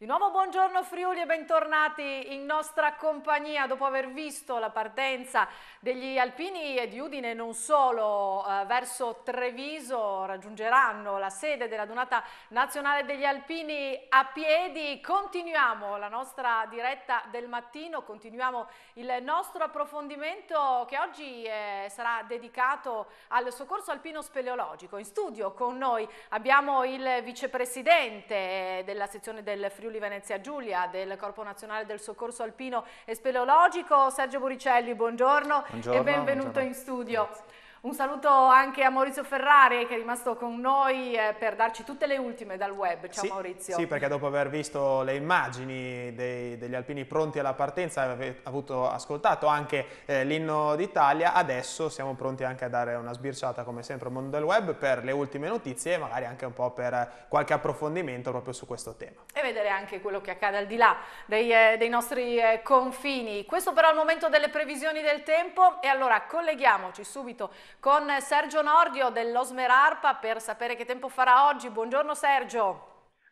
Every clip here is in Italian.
Di nuovo buongiorno Friuli e bentornati in nostra compagnia dopo aver visto la partenza degli alpini e di Udine non solo eh, verso Treviso raggiungeranno la sede della donata nazionale degli alpini a piedi. Continuiamo la nostra diretta del mattino, continuiamo il nostro approfondimento che oggi eh, sarà dedicato al soccorso alpino speleologico. In studio con noi abbiamo il vicepresidente eh, della sezione del Friuli Friuli Venezia Giulia del Corpo Nazionale del Soccorso Alpino e Speleologico. Sergio Buricelli, buongiorno, buongiorno e benvenuto buongiorno. in studio. Grazie. Un saluto anche a Maurizio Ferrari che è rimasto con noi eh, per darci tutte le ultime dal web. Ciao sì, Maurizio. Sì, perché dopo aver visto le immagini dei, degli alpini pronti alla partenza, avete avuto ascoltato anche eh, l'inno d'Italia, adesso siamo pronti anche a dare una sbirciata come sempre al mondo del web per le ultime notizie e magari anche un po' per eh, qualche approfondimento proprio su questo tema. E vedere anche quello che accade al di là dei, eh, dei nostri confini. Questo però è il momento delle previsioni del tempo e allora colleghiamoci subito con Sergio Nordio dell'Osmerarpa per sapere che tempo farà oggi. Buongiorno Sergio.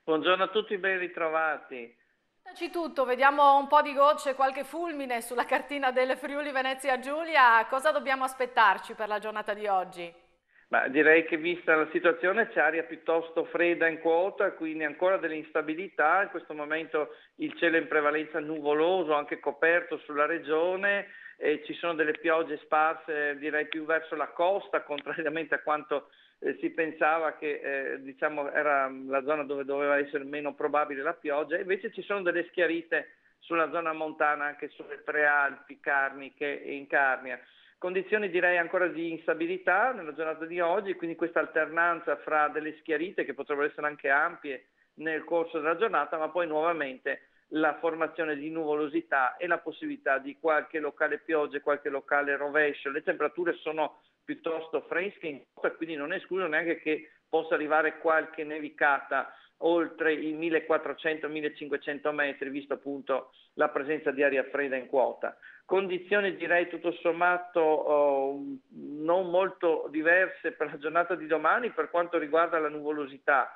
Buongiorno a tutti, ben ritrovati. Dici tutto, vediamo un po' di gocce, qualche fulmine sulla cartina del Friuli Venezia Giulia. Cosa dobbiamo aspettarci per la giornata di oggi? Ma direi che vista la situazione c'è aria piuttosto fredda in quota, quindi ancora dell'instabilità, in questo momento il cielo è in prevalenza nuvoloso, anche coperto sulla regione, eh, ci sono delle piogge sparse direi più verso la costa, contrariamente a quanto eh, si pensava che eh, diciamo, era la zona dove doveva essere meno probabile la pioggia, invece ci sono delle schiarite sulla zona montana, anche sulle prealpi, Carniche e Incarnia. Condizioni direi ancora di instabilità nella giornata di oggi, quindi questa alternanza fra delle schiarite che potrebbero essere anche ampie nel corso della giornata, ma poi nuovamente la formazione di nuvolosità e la possibilità di qualche locale pioggia, qualche locale rovescio. Le temperature sono piuttosto fresche, in quindi non escludo neanche che possa arrivare qualche nevicata oltre i 1400-1500 metri, visto appunto la presenza di aria fredda in quota. Condizioni direi tutto sommato oh, non molto diverse per la giornata di domani per quanto riguarda la nuvolosità.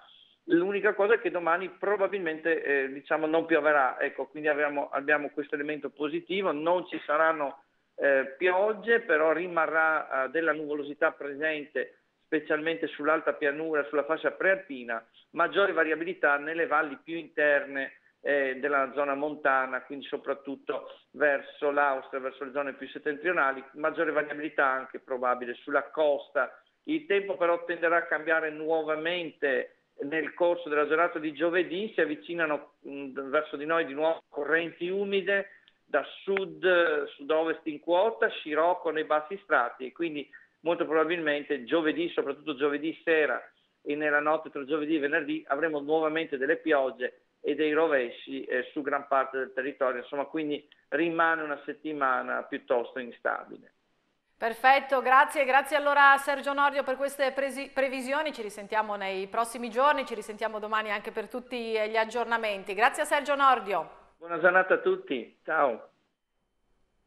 L'unica cosa è che domani probabilmente eh, diciamo non pioverà, ecco, quindi abbiamo, abbiamo questo elemento positivo, non ci saranno eh, piogge, però rimarrà eh, della nuvolosità presente specialmente sull'alta pianura, sulla fascia prealpina, maggiore variabilità nelle valli più interne eh, della zona montana, quindi soprattutto verso l'Austria, verso le zone più settentrionali, maggiore variabilità anche probabile sulla costa. Il tempo però tenderà a cambiare nuovamente nel corso della giornata di giovedì si avvicinano mh, mm, verso di noi di nuovo correnti umide da sud, sud-ovest in quota, scirocco nei bassi strati e quindi molto probabilmente giovedì, soprattutto giovedì sera e nella notte tra giovedì e venerdì avremo nuovamente delle piogge e dei rovesci eh, su gran parte del territorio, insomma quindi rimane una settimana piuttosto instabile. Perfetto, grazie, grazie allora a Sergio Nordio per queste previsioni, ci risentiamo nei prossimi giorni, ci risentiamo domani anche per tutti gli aggiornamenti. Grazie a Sergio Nordio. Buona giornata a tutti, ciao.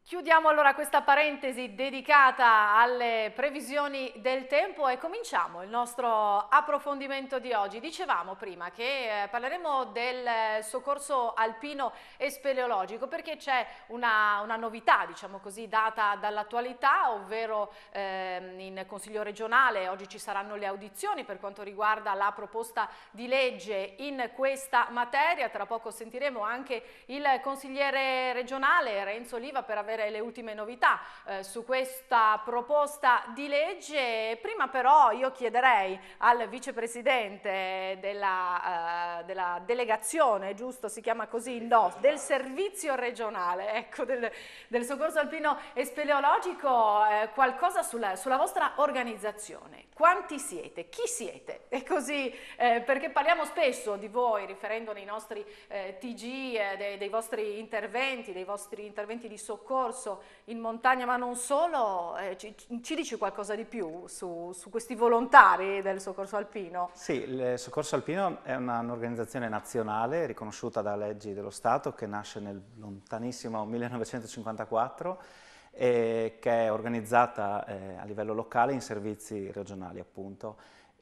Chiudiamo allora questa parentesi dedicata alle previsioni del tempo e cominciamo il nostro approfondimento di oggi. Dicevamo prima che eh, parleremo del eh, soccorso alpino e speleologico perché c'è una, una, novità, diciamo così, data dall'attualità, ovvero ehm, in Consiglio regionale oggi ci saranno le audizioni per quanto riguarda la proposta di legge in questa materia. Tra poco sentiremo anche il consigliere regionale Renzo Oliva per aver avere le ultime novità eh, su questa proposta di legge. Prima però io chiederei al vicepresidente della, eh, della delegazione, giusto, si chiama così, no, del servizio regionale, ecco, del, del soccorso alpino e speleologico, eh, qualcosa sulla, sulla vostra organizzazione quanti siete, chi siete, e così, eh, perché parliamo spesso di voi, riferendo nei nostri eh, TG, eh, dei, dei, vostri interventi, dei vostri interventi di soccorso in montagna, ma non solo, eh, ci, ci, dici qualcosa di più su, su, questi volontari del soccorso alpino? Sì, il soccorso alpino è un'organizzazione nazionale riconosciuta da leggi dello Stato che nasce nel lontanissimo 1954 eh, che è organizzata eh, a livello locale in servizi regionali appunto.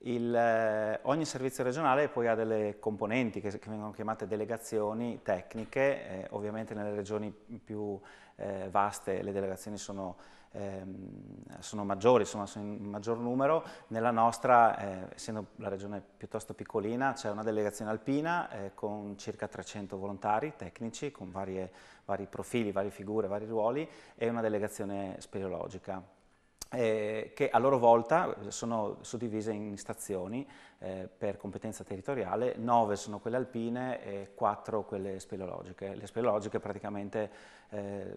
Il, eh, ogni servizio regionale poi ha delle componenti che, che vengono chiamate delegazioni tecniche, eh, ovviamente nelle regioni più eh, vaste le delegazioni sono ehm, sono maggiori, insomma sono in maggior numero, nella nostra, eh, essendo la regione piuttosto piccolina, c'è una delegazione alpina eh, con circa 300 volontari tecnici con varie, vari profili, varie figure, vari ruoli e una delegazione speleologica eh, che a loro volta eh, sono suddivise in stazioni eh, per competenza territoriale, nove sono quelle alpine e quattro quelle speleologiche. Le speleologiche praticamente eh,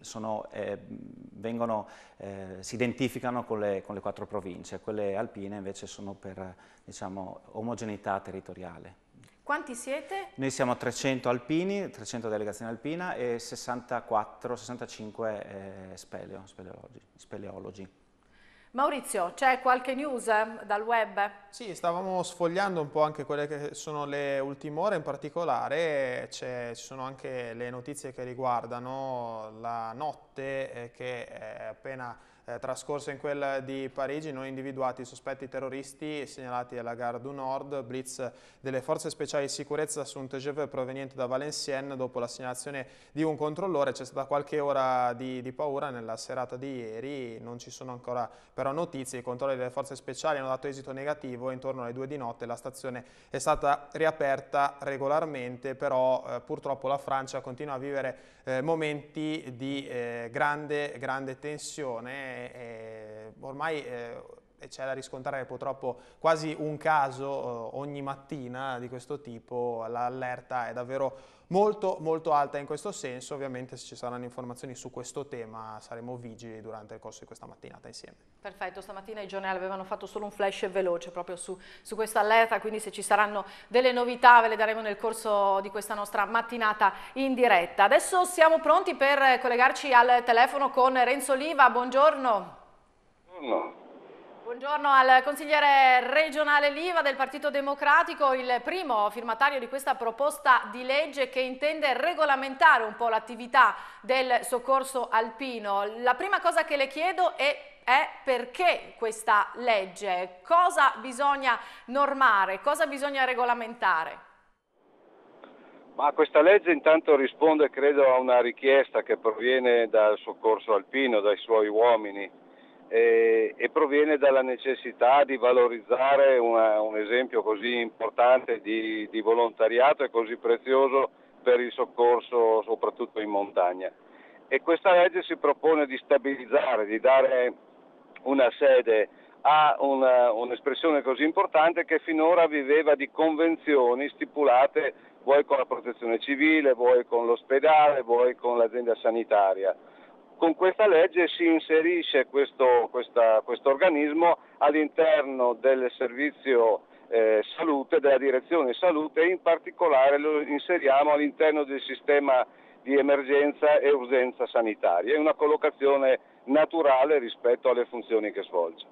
sono, eh, vengono, eh, si identificano con le, con le 4 province, quelle alpine invece sono per diciamo, omogeneità territoriale. Quanti siete? Noi siamo 300 alpini, 300 delegazioni alpina e 64-65 eh, speleo, speleologi, speleologi. Maurizio, c'è qualche news ehm, dal web? Sì, stavamo sfogliando un po' anche quelle che sono le ultime ore, in particolare ci sono anche le notizie che riguardano la notte eh, che è appena eh, trascorsa in quella di Parigi, non individuati i sospetti terroristi segnalati alla Gare du Nord, blitz delle forze speciali di sicurezza su un TGV proveniente da Valenciennes dopo la segnalazione di un controllore, c'è stata qualche ora di, di, paura nella serata di ieri, non ci sono ancora però notizie, i controlli delle forze speciali hanno dato esito negativo intorno alle due di notte la stazione è stata riaperta regolarmente, però eh, purtroppo la Francia continua a vivere eh, momenti di eh, grande, grande, tensione. ormai eh, e c'è da riscontrare purtroppo quasi un caso eh, ogni mattina di questo tipo, l'allerta è davvero molto molto alta in questo senso, ovviamente se ci saranno informazioni su questo tema saremo vigili durante il corso di questa mattinata insieme. Perfetto, stamattina i giornali avevano fatto solo un flash veloce proprio su, su questa allerta, quindi se ci saranno delle novità ve le daremo nel corso di questa nostra mattinata in diretta. Adesso siamo pronti per collegarci al telefono con Renzo Liva, buongiorno. Buongiorno. Buongiorno al consigliere regionale Liva del Partito Democratico, il primo firmatario di questa proposta di legge che intende regolamentare un po' l'attività del soccorso alpino. La prima cosa che le chiedo è è perché questa legge, cosa bisogna normare, cosa bisogna regolamentare? Ma questa legge intanto risponde credo a una richiesta che proviene dal soccorso alpino, dai suoi uomini e, e proviene dalla necessità di valorizzare una, un esempio così importante di, di volontariato e così prezioso per il soccorso soprattutto in montagna. E questa legge si propone di stabilizzare, di dare una sede a una, un'espressione così importante che finora viveva di convenzioni stipulate vuoi con la protezione civile, vuoi con l'ospedale, vuoi con l'azienda sanitaria con questa legge si inserisce questo, questa, organismo all'interno del servizio eh, salute, della direzione salute e in particolare lo inseriamo all'interno del sistema di emergenza e urgenza sanitaria. È una collocazione naturale rispetto alle funzioni che svolge.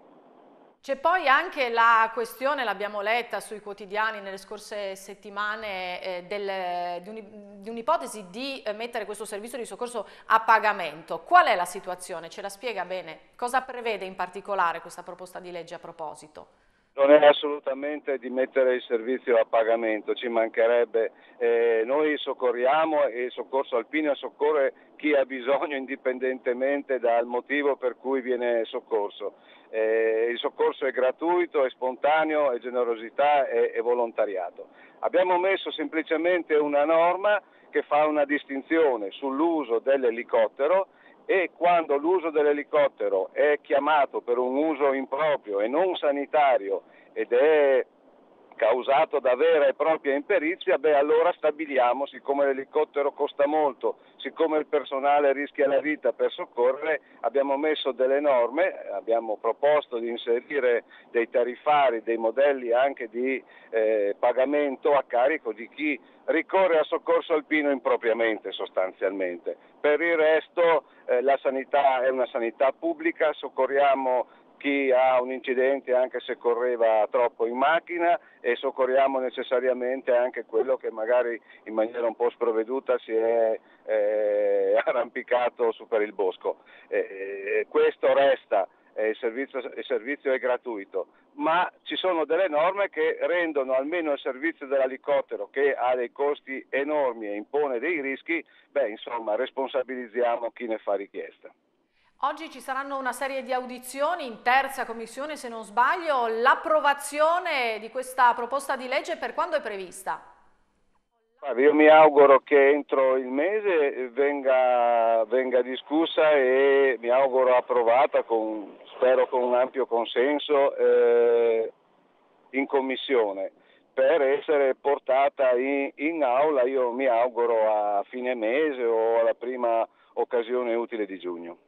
C'è poi anche la questione, l'abbiamo letta sui quotidiani nelle scorse settimane, eh, del, di, un'ipotesi un di eh, mettere questo servizio di soccorso a pagamento. Qual è la situazione? Ce la spiega bene? Cosa prevede in particolare questa proposta di legge a proposito? Non è assolutamente di mettere il servizio a pagamento, ci mancherebbe. Eh, noi soccorriamo e il soccorso alpino soccorre chi ha bisogno indipendentemente dal motivo per cui viene soccorso. Eh, il soccorso è gratuito, è spontaneo, è generosità e è volontariato. Abbiamo messo semplicemente una norma che fa una distinzione sull'uso dell'elicottero e quando l'uso dell'elicottero è chiamato per un uso improprio e non sanitario ed è causato da vera e propria imperizia, beh allora stabiliamo, siccome l'elicottero costa molto, siccome il personale rischia la vita per soccorrere, abbiamo messo delle norme, abbiamo proposto di inserire dei tarifari, dei modelli anche di eh, pagamento a carico di chi ricorre al soccorso alpino impropriamente sostanzialmente. Per il resto eh, la sanità è una sanità pubblica, soccorriamo chi ha un incidente anche se correva troppo in macchina e soccorriamo necessariamente anche quello che magari in maniera un po' sprovveduta si è eh, arrampicato su per il bosco. Eh, questo resta, eh, il, servizio, il servizio è gratuito, ma ci sono delle norme che rendono almeno il servizio dell'elicottero che ha dei costi enormi e impone dei rischi, beh insomma responsabilizziamo chi ne fa richiesta. Oggi ci saranno una serie di audizioni in terza commissione se non sbaglio, l'approvazione di questa proposta di legge per quando è prevista? Io mi auguro che entro il mese venga, venga discussa e mi auguro approvata, con, spero con un ampio consenso, eh, in commissione per essere portata in, in aula, io mi auguro a fine mese o alla prima occasione utile di giugno.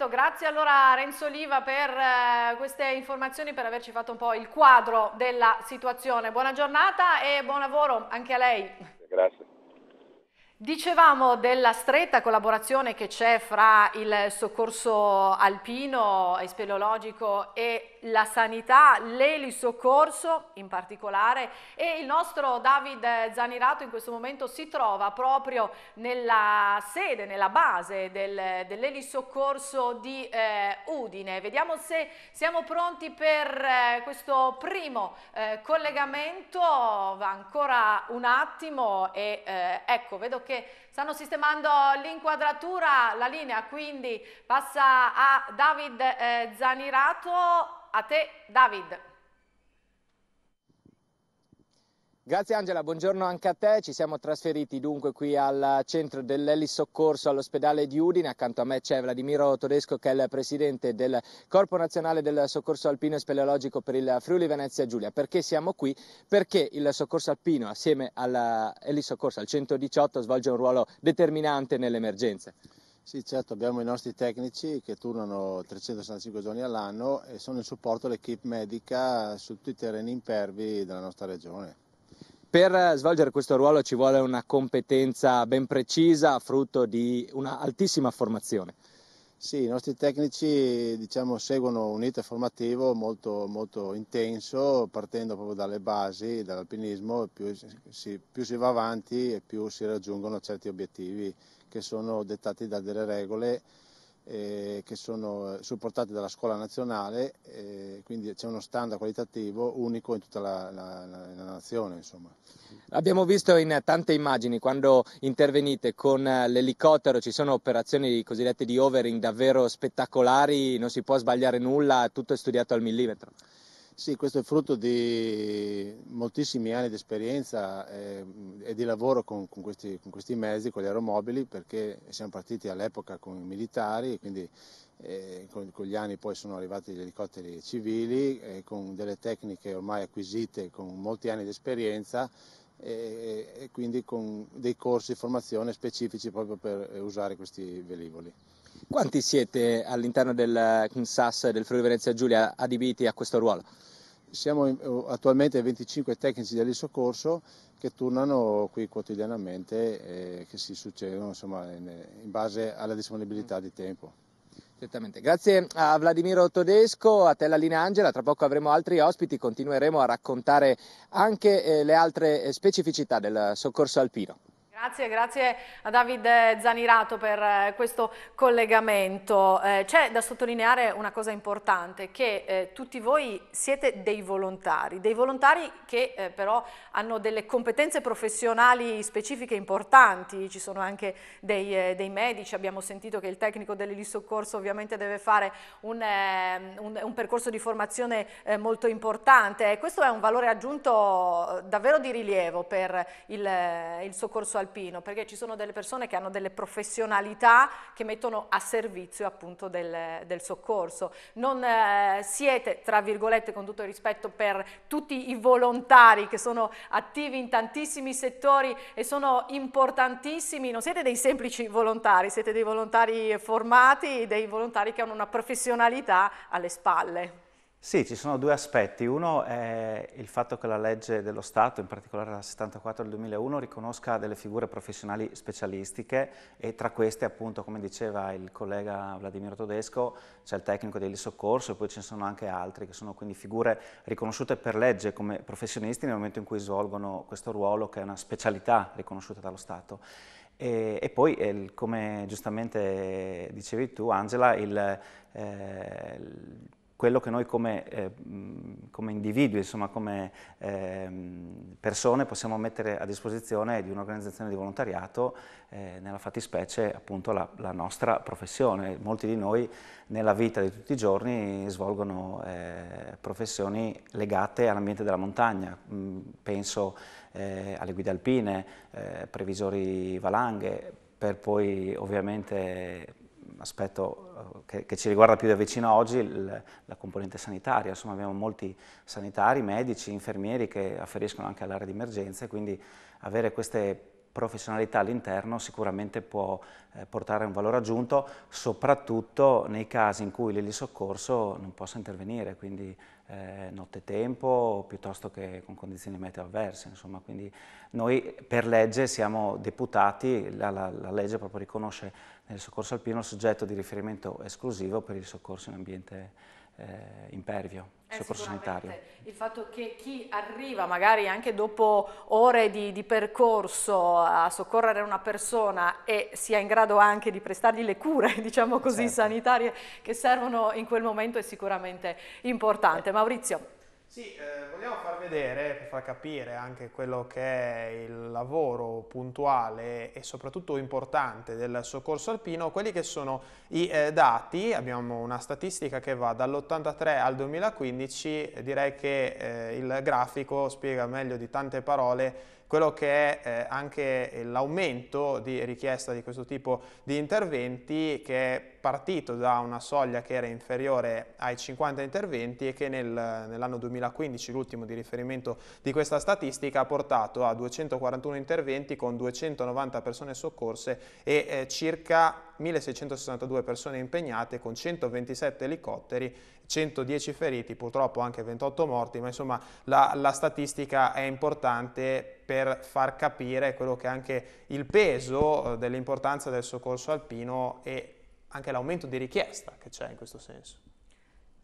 Perfetto, grazie allora a Renzo Oliva per eh, queste informazioni, per averci fatto un po' il quadro della situazione. Buona giornata e buon lavoro anche a lei. Grazie. Dicevamo della stretta collaborazione che c'è fra il soccorso alpino e speleologico e la sanità, l'eli soccorso in particolare e il nostro David Zanirato in questo momento si trova proprio nella sede, nella base del, soccorso di eh, Udine. Vediamo se siamo pronti per eh, questo primo eh, collegamento, ancora un attimo e eh, ecco vedo che perché stanno sistemando l'inquadratura, la linea quindi passa a David eh, Zanirato. A te David. Grazie Angela, buongiorno anche a te. Ci siamo trasferiti dunque qui al centro dell'Ellis Soccorso all'ospedale di Udine. Accanto a me c'è Vladimiro Todesco che è il presidente del Corpo Nazionale del Soccorso Alpino e Speleologico per il Friuli Venezia Giulia. Perché siamo qui? Perché il soccorso alpino assieme all'Ellis Soccorso al 118 svolge un ruolo determinante nell'emergenza. Sì, certo, abbiamo i nostri tecnici che turnano 365 giorni all'anno e sono in supporto all'equipe medica su tutti i terreni impervi della nostra regione. Per eh, svolgere questo ruolo ci vuole una competenza ben precisa, frutto di un'altissima formazione. Sì, i nostri tecnici diciamo, seguono un iter formativo molto, molto, intenso, partendo proprio dalle basi, dall'alpinismo, più si, più si va avanti e più si raggiungono certi obiettivi che sono dettati da delle regole eh, che sono eh, supportate dalla scuola nazionale, eh, quindi c'è uno standard qualitativo unico in tutta la, la, la nazione. Insomma. Abbiamo visto in tante immagini quando intervenite con eh, l'elicottero, ci sono operazioni cosiddette di overing davvero spettacolari, non si può sbagliare nulla, tutto è studiato al millimetro. Sì, questo è frutto di moltissimi anni di esperienza ehm, e, di lavoro con, con, questi, con, questi, mezzi, con gli aeromobili, perché siamo partiti all'epoca con i militari, quindi eh, con, con, gli anni poi sono arrivati gli elicotteri civili, eh, con delle tecniche ormai acquisite con molti anni di esperienza e, e quindi con dei corsi di formazione specifici proprio per usare questi velivoli. Quanti siete all'interno del CUNSAS del Friuli Venezia Giulia adibiti a questo ruolo? Siamo oh, attualmente 25 tecnici del soccorso che tornano qui quotidianamente e che si succedono insomma, in base alla disponibilità di tempo. Certamente. Grazie a Vladimiro Todesco, a te la linea Angela, tra poco avremo altri ospiti, continueremo a raccontare anche eh, le altre eh, specificità del soccorso alpino. Grazie, grazie a Davide eh, Zanirato per eh, questo collegamento. Eh, c'è da sottolineare una cosa importante, che eh, tutti voi siete dei volontari, dei volontari che eh, però hanno delle competenze professionali specifiche importanti, ci sono anche dei, eh, dei medici, abbiamo sentito che il tecnico dell'elisoccorso ovviamente deve fare un, ehm, un, un percorso di formazione molto importante, questo è un valore aggiunto davvero di rilievo per il, il soccorso al alpino, perché ci sono delle persone che hanno delle professionalità che mettono a servizio appunto del, del soccorso. Non eh, siete, tra virgolette, con tutto il rispetto per tutti i volontari che sono attivi in tantissimi settori e sono importantissimi, non siete dei semplici volontari, siete dei volontari formati, dei volontari che hanno una professionalità alle spalle. Sì, ci sono due aspetti. Uno è il fatto che la legge dello Stato, in particolare la 74 del 2001, riconosca delle figure professionali specialistiche e tra queste appunto, come diceva il collega Vladimiro Tedesco, c'è il tecnico del soccorso e poi ce ne sono anche altri che sono quindi figure riconosciute per legge come professionisti nel momento in cui svolgono questo ruolo che è una specialità riconosciuta dallo Stato. E, e, poi, eh, come giustamente dicevi tu, Angela, il, eh, il quello che noi come, eh, come individui, insomma come eh, persone possiamo mettere a disposizione di un'organizzazione di volontariato, eh, nella fattispecie appunto la, la, nostra professione. Molti di noi nella vita di tutti i giorni svolgono eh, professioni legate all'ambiente della montagna, penso eh, alle guide alpine, eh, previsori valanghe, per poi ovviamente aspetto eh, che, che, ci riguarda più da vicino oggi, il, la componente sanitaria, insomma abbiamo molti sanitari, medici, infermieri che afferiscono anche all'area di emergenza e quindi avere queste professionalità all'interno sicuramente può eh, portare un valore aggiunto, soprattutto nei casi in cui l'elisoccorso non possa intervenire, quindi eh, nottetempo piuttosto che con condizioni meteo avverse. Insomma, quindi noi per legge siamo deputati, la, la, la legge proprio riconosce nel soccorso alpino il soggetto di riferimento esclusivo per il soccorso in ambiente eh, impervio. Eh, soccorso cioè sanitario. Il fatto che chi arriva magari anche dopo ore di, di, percorso a soccorrere una persona e sia in grado anche di prestargli le cure, diciamo così, certo. sanitarie che servono in quel momento è sicuramente importante. Eh. Maurizio, sì, eh, vogliamo far vedere, per far capire anche quello che è il lavoro puntuale e soprattutto importante del soccorso alpino, quelli che sono i eh, dati, abbiamo una statistica che va dall'83 al 2015, direi che eh, il grafico spiega meglio di tante parole quello che è eh, anche eh, l'aumento di richiesta di questo tipo di interventi che è partito da una soglia che era inferiore ai 50 interventi e che nel, nell'anno 2015, l'ultimo di riferimento di questa statistica, ha portato a 241 interventi con 290 persone soccorse e eh, circa 1662 persone impegnate con 127 elicotteri, 110 feriti, purtroppo anche 28 morti, ma insomma la, la statistica è importante per far capire quello che è anche il peso eh, dell'importanza del soccorso alpino e anche l'aumento di richiesta che c'è in questo senso.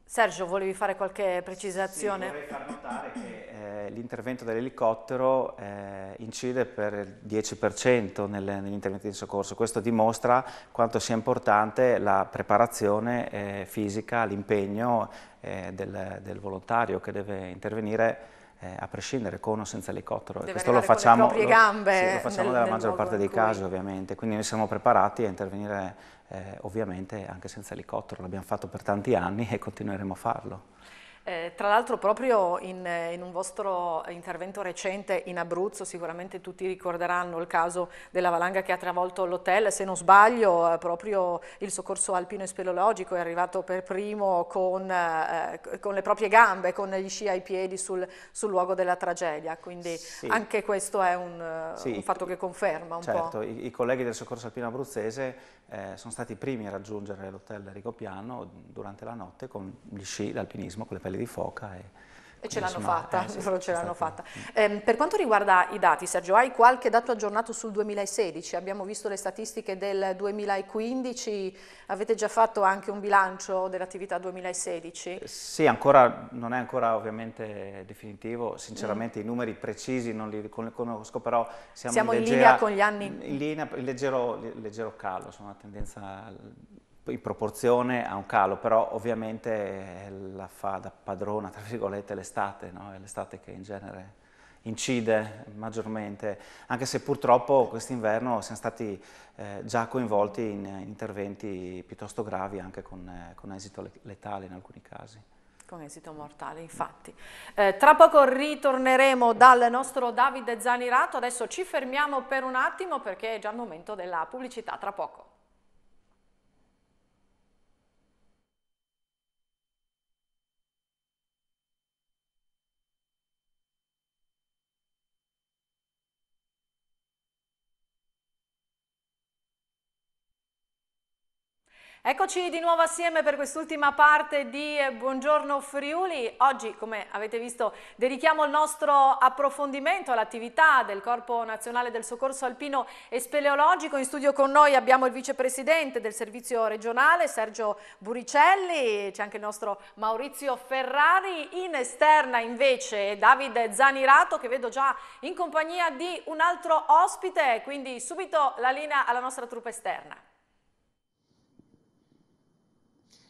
Sergio, volevi fare qualche precisazione? Sì, vorrei far notare che eh, l'intervento dell'elicottero eh, incide per il 10% nel, negli interventi di soccorso. Questo dimostra quanto sia importante la preparazione eh, fisica, l'impegno eh, del, del, volontario che deve intervenire eh, a prescindere con o senza elicottero. Deve Questo lo facciamo, con le gambe lo, sì, lo facciamo nel, nella nel maggior parte dei cui... casi ovviamente, quindi noi siamo preparati a intervenire eh, ovviamente anche senza elicottero, l'abbiamo fatto per tanti anni e continueremo a farlo. Eh, tra l'altro proprio in, eh, in, un vostro intervento recente in Abruzzo sicuramente tutti ricorderanno il caso della valanga che ha travolto l'hotel, se non sbaglio eh, proprio il soccorso alpino e speleologico è arrivato per primo con, eh, eh, con le proprie gambe, con gli sci ai piedi sul, sul luogo della tragedia, quindi sì. anche questo è un, sì, un, fatto che conferma un certo, po'. Certo, i, i colleghi del soccorso alpino abruzzese eh, sono stati i primi a raggiungere l'hotel Rigopiano durante la notte con gli sci, l'alpinismo, con le pelle di foca e, e ce l'hanno fatta, eh, sì, loro ce l'hanno fatta. Eh, per quanto riguarda i dati, Sergio, hai qualche dato aggiornato sul 2016? Abbiamo visto le statistiche del 2015, avete già fatto anche un bilancio dell'attività 2016? Eh, sì, ancora, non è ancora ovviamente definitivo, sinceramente mm. i numeri precisi non li conosco, però siamo, siamo in, leggera, in linea con gli anni? In linea, in leggero, leggero calo, insomma, una tendenza in proporzione a un calo, però ovviamente eh, la fa da padrona, tra virgolette, l'estate, no? è l'estate che in genere incide maggiormente, anche se purtroppo quest'inverno siamo stati eh, già coinvolti in, in interventi piuttosto gravi, anche con, eh, con esito letale in alcuni casi con esito mortale infatti. Eh, tra poco ritorneremo dal nostro Davide Zanirato, adesso ci fermiamo per un attimo perché è già il momento della pubblicità, tra poco. Eccoci di nuovo assieme per quest'ultima parte di eh, Buongiorno Friuli. Oggi, come avete visto, dedichiamo il nostro approfondimento all'attività del Corpo Nazionale del Soccorso Alpino e Speleologico. In studio con noi abbiamo il vicepresidente del servizio regionale, Sergio Buricelli, c'è anche il nostro Maurizio Ferrari. In esterna, invece, Davide Zanirato, che vedo già in compagnia di un altro ospite, quindi subito la linea alla nostra truppa esterna.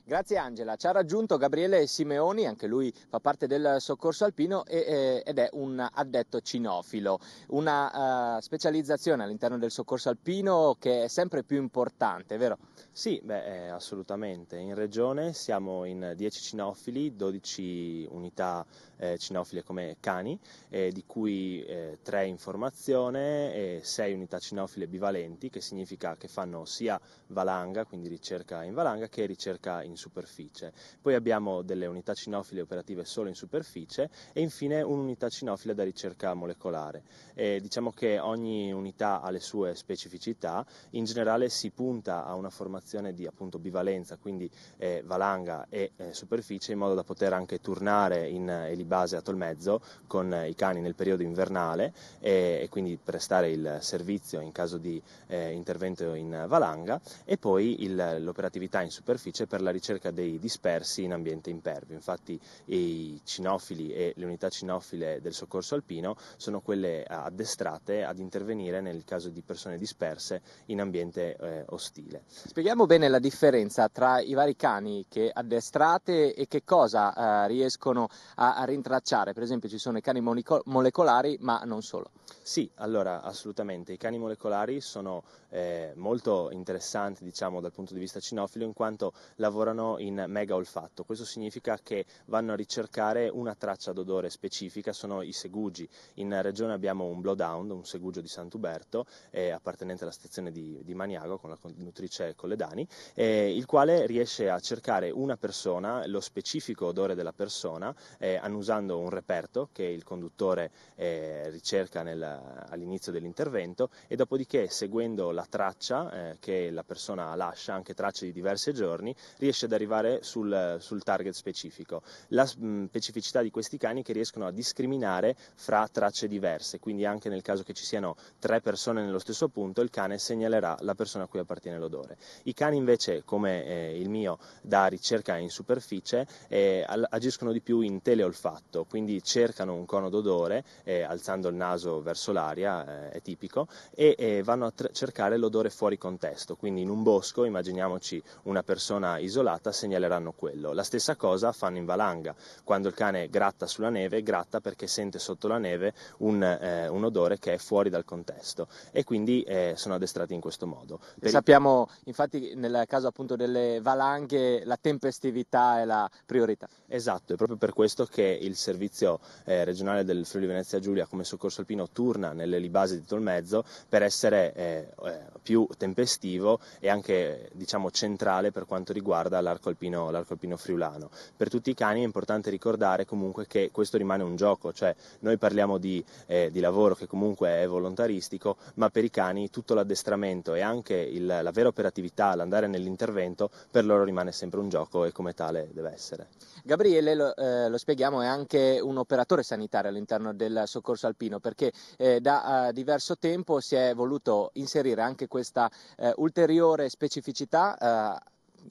Grazie Angela, ci ha raggiunto Gabriele Simeoni, anche lui fa parte del soccorso alpino e, ed è un addetto cinofilo, una uh, specializzazione all'interno del soccorso alpino che è sempre più importante, vero? Sì, beh, eh, assolutamente, in regione siamo in 10 cinofili, 12 unità eh, cinofile come cani, eh, di cui eh, 3 in formazione e 6 unità cinofile bivalenti, che significa che fanno sia valanga, quindi ricerca in valanga, che ricerca in in superficie. Poi abbiamo delle unità cinofile operative solo in superficie e infine un'unità cinofile da ricerca molecolare. E diciamo che ogni unità ha le sue specificità, in generale si punta a una formazione di appunto bivalenza, quindi eh, valanga e eh, superficie, in modo da poter anche tornare in eh, elibase a Tolmezzo con eh, i cani nel periodo invernale e, e quindi prestare il servizio in caso di eh, intervento in valanga e poi il, l'operatività in superficie per la ricerca ricerca dei dispersi in ambiente impervio. Infatti i cinofili e le unità cinofile del soccorso alpino sono quelle eh, addestrate ad intervenire nel caso di persone disperse in ambiente eh, ostile. Spieghiamo bene la differenza tra i vari cani che addestrate e che cosa eh, riescono a, a, rintracciare. Per esempio ci sono i cani monico- molecolari, ma non solo. Sì, allora assolutamente. I cani molecolari sono eh, molto interessanti diciamo, dal punto di vista cinofilo in quanto lavorano entrano in mega olfatto. Questo significa che vanno a ricercare una traccia d'odore specifica, sono i segugi. In regione abbiamo un blowdown, un segugio di Sant'Uberto, eh, appartenente alla stazione di, di, Maniago con la conduttrice Colledani, eh, il quale riesce a cercare una persona, lo specifico odore della persona, eh, annusando un reperto che il conduttore eh, ricerca nel, all'inizio dell'intervento e dopodiché seguendo la traccia eh, che la persona lascia, anche tracce di diversi giorni, riesce a riesce ad arrivare sul, sul target specifico. La mm, specificità di questi cani è che riescono a discriminare fra tracce diverse, quindi anche nel caso che ci siano tre persone nello stesso punto, il cane segnalerà la persona a cui appartiene l'odore. I cani invece, come eh, il mio, da ricerca in superficie, eh, agiscono di più in teleolfatto, quindi cercano un cono d'odore, eh, alzando il naso verso l'aria, eh, è tipico, e eh, vanno a tr- cercare l'odore fuori contesto, quindi in un bosco, immaginiamoci una persona isolata, data segnaleranno quello. La stessa cosa fanno in valanga, quando il cane gratta sulla neve, gratta perché sente sotto la neve un, eh, un odore che è fuori dal contesto e quindi eh, sono addestrati in questo modo. Per sappiamo il... infatti nel caso appunto delle valanghe la tempestività è la priorità. Esatto, è proprio per questo che il servizio eh, regionale del Friuli Venezia Giulia come soccorso alpino turna nelle libasi di Tolmezzo per essere eh, eh, più tempestivo e anche diciamo centrale per quanto riguarda la l'arco alpino, l'arco alpino friulano. Per tutti i cani è importante ricordare comunque che questo rimane un gioco, cioè noi parliamo di, eh, di lavoro che comunque è volontaristico, ma per i cani tutto l'addestramento e anche il, la vera operatività, l'andare nell'intervento, per loro rimane sempre un gioco e come tale deve essere. Gabriele, lo, eh, lo spieghiamo, è anche un operatore sanitario all'interno del soccorso alpino perché eh, da eh, diverso tempo si è voluto inserire anche questa eh, ulteriore specificità eh,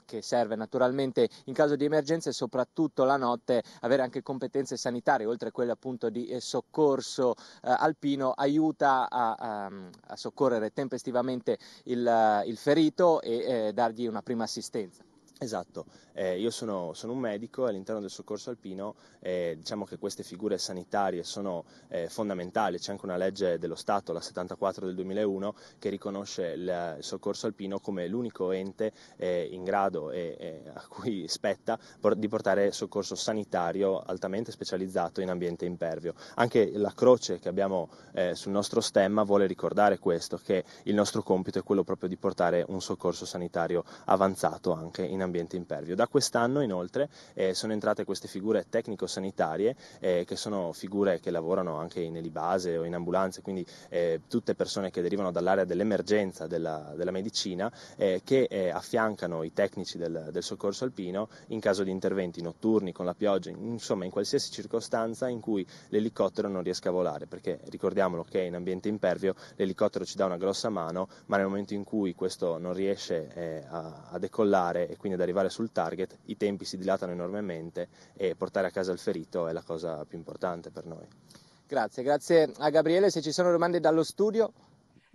che serve naturalmente in caso di emergenza e soprattutto la notte avere anche competenze sanitarie, oltre a quelle appunto di eh, soccorso eh, alpino, aiuta a, a, a, soccorrere tempestivamente il, eh, il ferito e eh, dargli una prima assistenza. Esatto, eh, io sono, sono, un medico e all'interno del soccorso alpino eh, diciamo che queste figure sanitarie sono eh, fondamentali, c'è anche una legge dello Stato, la 74 del 2001, che riconosce il, il soccorso alpino come l'unico ente eh, in grado e a cui spetta por- di portare soccorso sanitario altamente specializzato in ambiente impervio. Anche la croce che abbiamo eh, sul nostro stemma vuole ricordare questo, che il nostro compito è quello proprio di portare un soccorso sanitario avanzato anche in ambiente ambiente impervio. Da quest'anno inoltre eh, sono entrate queste figure tecnico-sanitarie eh, che sono figure che lavorano anche in elibase o in ambulanze, quindi eh, tutte persone che derivano dall'area dell'emergenza della, della medicina eh, che eh, affiancano i tecnici del, del, soccorso alpino in caso di interventi notturni, con la pioggia, insomma in qualsiasi circostanza in cui l'elicottero non riesca a volare, perché ricordiamolo che in ambiente impervio l'elicottero ci dà una grossa mano, ma nel momento in cui questo non riesce eh, a, a decollare e quindi ad arrivare sul target, i tempi si dilatano enormemente e portare a casa il ferito è la cosa più importante per noi. Grazie, grazie a Gabriele. Se ci sono domande dallo studio.